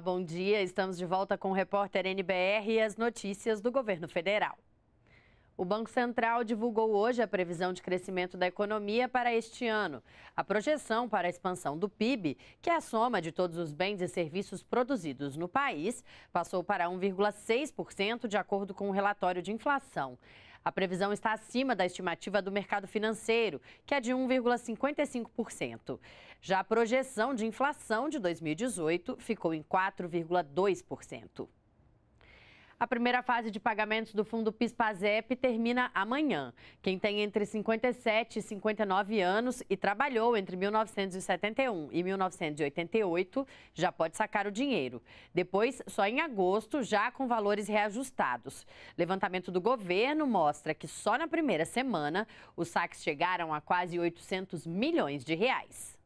bom dia. Estamos de volta com o repórter NBR e as notícias do governo federal. O Banco Central divulgou hoje a previsão de crescimento da economia para este ano. A projeção para a expansão do PIB, que é a soma de todos os bens e serviços produzidos no país, passou para 1,6% de acordo com o relatório de inflação. A previsão está acima da estimativa do mercado financeiro, que é de 1,55%. Já a projeção de inflação de 2018 ficou em 4,2%. A primeira fase de pagamentos do fundo PIS-PASEP termina amanhã. Quem tem entre 57 e 59 anos e trabalhou entre 1971 e 1988 já pode sacar o dinheiro. Depois, só em agosto, já com valores reajustados. Levantamento do governo mostra que só na primeira semana os saques chegaram a quase 800 milhões de reais.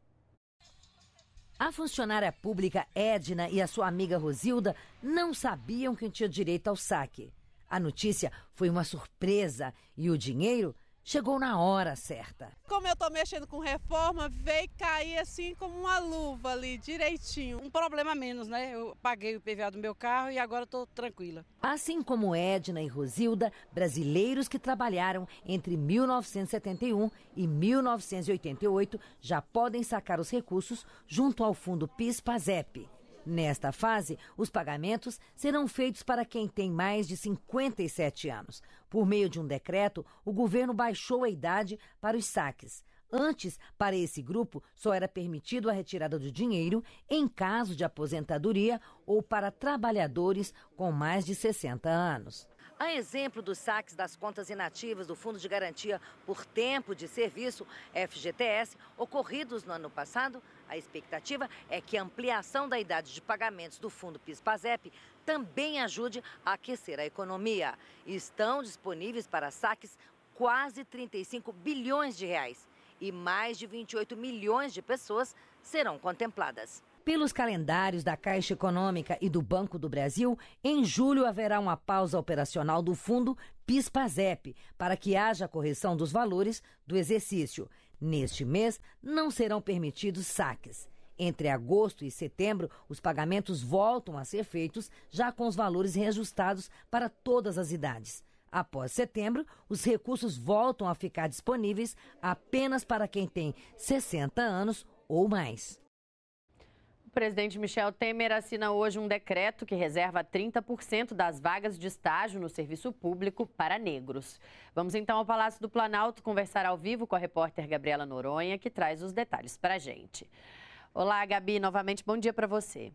A funcionária pública Edna e a sua amiga Rosilda não sabiam que tinha direito ao saque. A notícia foi uma surpresa e o dinheiro chegou na hora certa. Como eu estou mexendo com reforma, veio cair assim como uma luva ali, direitinho. Um problema menos, né? Eu paguei o PVA do meu carro e agora estou tranquila. Assim como Edna e Rosilda, brasileiros que trabalharam entre 1971 e 1988 já podem sacar os recursos junto ao fundo PIS-PASEP. Nesta fase, os pagamentos serão feitos para quem tem mais de 57 anos. Por meio de um decreto, o governo baixou a idade para os saques. Antes, para esse grupo, só era permitido a retirada do dinheiro em caso de aposentadoria ou para trabalhadores com mais de 60 anos. A exemplo dos saques das contas inativas do Fundo de Garantia por Tempo de Serviço, FGTS, ocorridos no ano passado, a expectativa é que a ampliação da idade de pagamentos do Fundo PIS-PASEP também ajude a aquecer a economia. Estão disponíveis para saques quase 35 bilhões de reais e mais de 28 milhões de pessoas serão contempladas. Pelos calendários da Caixa Econômica e do Banco do Brasil, em julho haverá uma pausa operacional do fundo PIS-PASEP para que haja correção dos valores do exercício. Neste mês, não serão permitidos saques. Entre agosto e setembro, os pagamentos voltam a ser feitos já com os valores reajustados para todas as idades. Após setembro, os recursos voltam a ficar disponíveis apenas para quem tem 60 anos ou mais. O presidente Michel Temer assina hoje um decreto que reserva 30% das vagas de estágio no serviço público para negros. Vamos então ao Palácio do Planalto conversar ao vivo com a repórter Gabriela Noronha, que traz os detalhes para a gente. Olá, Gabi, novamente bom dia para você.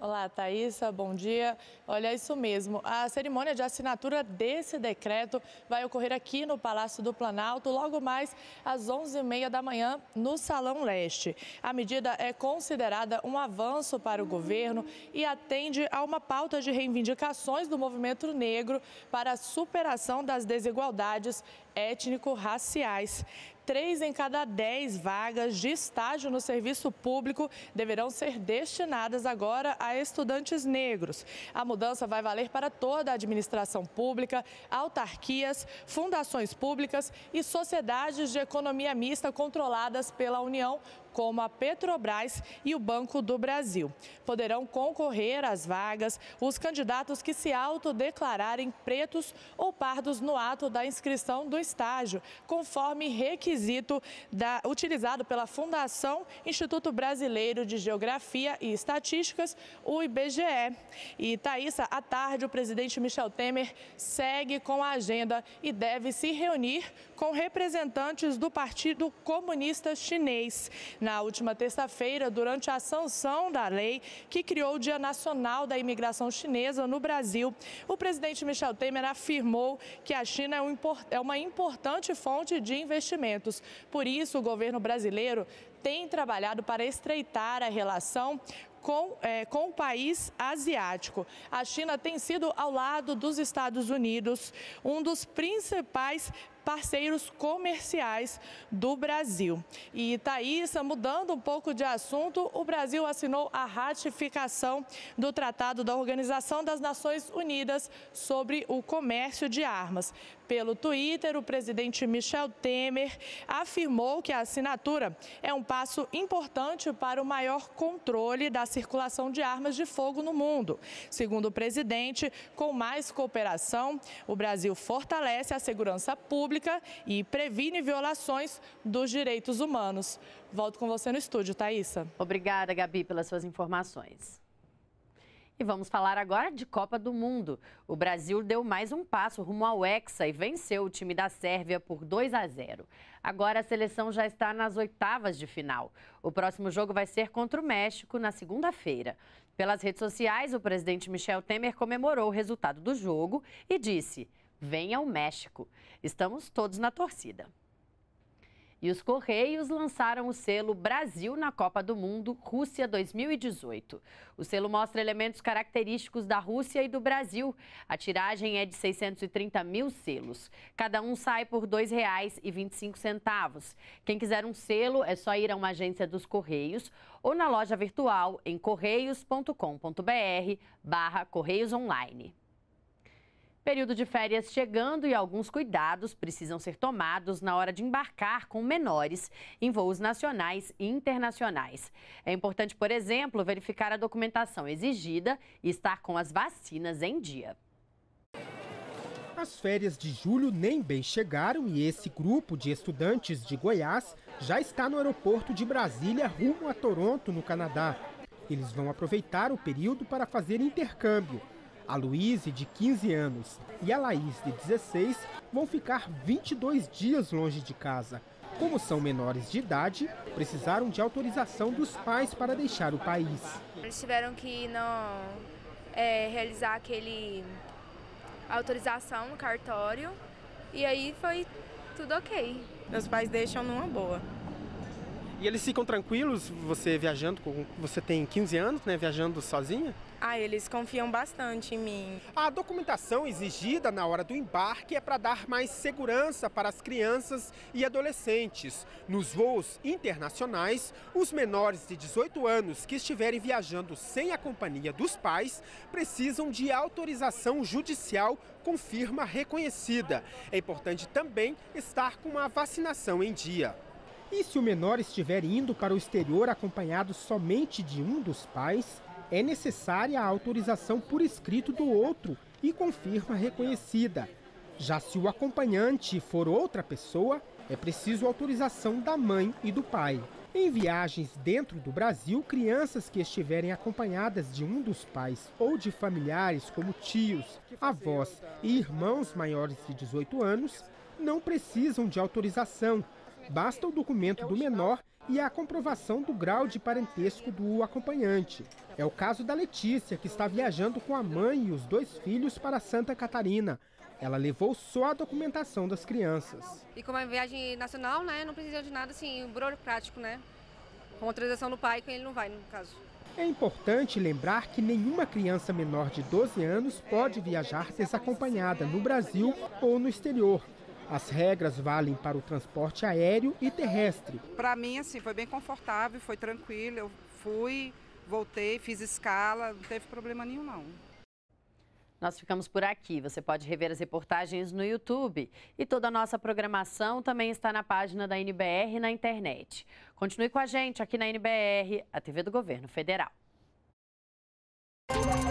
Olá, Thaisa, bom dia. Olha, é isso mesmo. A cerimônia de assinatura desse decreto vai ocorrer aqui no Palácio do Planalto, logo mais às 11h30 da manhã, no Salão Leste. A medida é considerada um avanço para o governo e atende a uma pauta de reivindicações do movimento negro para a superação das desigualdades étnico-raciais três em cada dez vagas de estágio no serviço público deverão ser destinadas agora a estudantes negros. A mudança vai valer para toda a administração pública, autarquias, fundações públicas e sociedades de economia mista controladas pela União, como a Petrobras e o Banco do Brasil. Poderão concorrer às vagas os candidatos que se autodeclararem pretos ou pardos no ato da inscrição do estágio, conforme requisito da, utilizado pela Fundação Instituto Brasileiro de Geografia e Estatísticas, o IBGE. E, Thaisa, à tarde, o presidente Michel Temer segue com a agenda e deve se reunir com representantes do Partido Comunista Chinês na última terça-feira durante a sanção da lei que criou o Dia Nacional da Imigração Chinesa no Brasil. O presidente Michel Temer afirmou que a China é, um, é uma importante fonte de investimentos. Por isso, o governo brasileiro tem trabalhado para estreitar a relação com, é, com o país asiático. A China tem sido, ao lado dos Estados Unidos, um dos principais parceiros comerciais do Brasil. E Thaisa, mudando um pouco de assunto, o Brasil assinou a ratificação do Tratado da Organização das Nações Unidas sobre o Comércio de Armas. Pelo Twitter, o presidente Michel Temer afirmou que a assinatura é um passo importante para o maior controle da circulação de armas de fogo no mundo. Segundo o presidente, com mais cooperação, o Brasil fortalece a segurança pública Pública e previne violações dos direitos humanos. Volto com você no estúdio, Thaisa. Obrigada, Gabi, pelas suas informações. E vamos falar agora de Copa do Mundo. O Brasil deu mais um passo rumo ao Hexa e venceu o time da Sérvia por 2 a 0. Agora a seleção já está nas oitavas de final. O próximo jogo vai ser contra o México na segunda-feira. Pelas redes sociais, o presidente Michel Temer comemorou o resultado do jogo e disse: vem ao México. Estamos todos na torcida. E os Correios lançaram o selo Brasil na Copa do Mundo Rússia 2018. O selo mostra elementos característicos da Rússia e do Brasil. A tiragem é de 630 mil selos. Cada um sai por R$ 2,25. Quem quiser um selo é só ir a uma agência dos Correios ou na loja virtual em correios.com.br barra Correios Online. Período de férias chegando e alguns cuidados precisam ser tomados na hora de embarcar com menores em voos nacionais e internacionais. É importante, por exemplo, verificar a documentação exigida e estar com as vacinas em dia. As férias de julho nem bem chegaram e esse grupo de estudantes de Goiás já está no aeroporto de Brasília, rumo a Toronto, no Canadá. Eles vão aproveitar o período para fazer intercâmbio a Luíse, de 15 anos, e a Laís, de 16, vão ficar 22 dias longe de casa. Como são menores de idade, precisaram de autorização dos pais para deixar o país. Eles tiveram que não é, realizar aquele autorização no cartório e aí foi tudo ok. Meus pais deixam numa boa. E eles ficam tranquilos, você viajando, com, você tem 15 anos, né, viajando sozinha? Ah, eles confiam bastante em mim. A documentação exigida na hora do embarque é para dar mais segurança para as crianças e adolescentes. Nos voos internacionais, os menores de 18 anos que estiverem viajando sem a companhia dos pais precisam de autorização judicial com firma reconhecida. É importante também estar com a vacinação em dia. E se o menor estiver indo para o exterior acompanhado somente de um dos pais, é necessária a autorização por escrito do outro e com firma reconhecida. Já se o acompanhante for outra pessoa, é preciso autorização da mãe e do pai. Em viagens dentro do Brasil, crianças que estiverem acompanhadas de um dos pais ou de familiares, como tios, avós e irmãos maiores de 18 anos, não precisam de autorização, Basta o documento do menor e a comprovação do grau de parentesco do acompanhante. É o caso da Letícia, que está viajando com a mãe e os dois filhos para Santa Catarina. Ela levou só a documentação das crianças. E como é viagem nacional, né, não precisa de nada assim burocrático, né? Com autorização do pai, que ele não vai, no caso. É importante lembrar que nenhuma criança menor de 12 anos pode viajar desacompanhada no Brasil ou no exterior. As regras valem para o transporte aéreo e terrestre. Para mim, assim, foi bem confortável, foi tranquilo. Eu fui, voltei, fiz escala, não teve problema nenhum, não. Nós ficamos por aqui. Você pode rever as reportagens no YouTube. E toda a nossa programação também está na página da NBR na internet. Continue com a gente aqui na NBR, a TV do Governo Federal. Música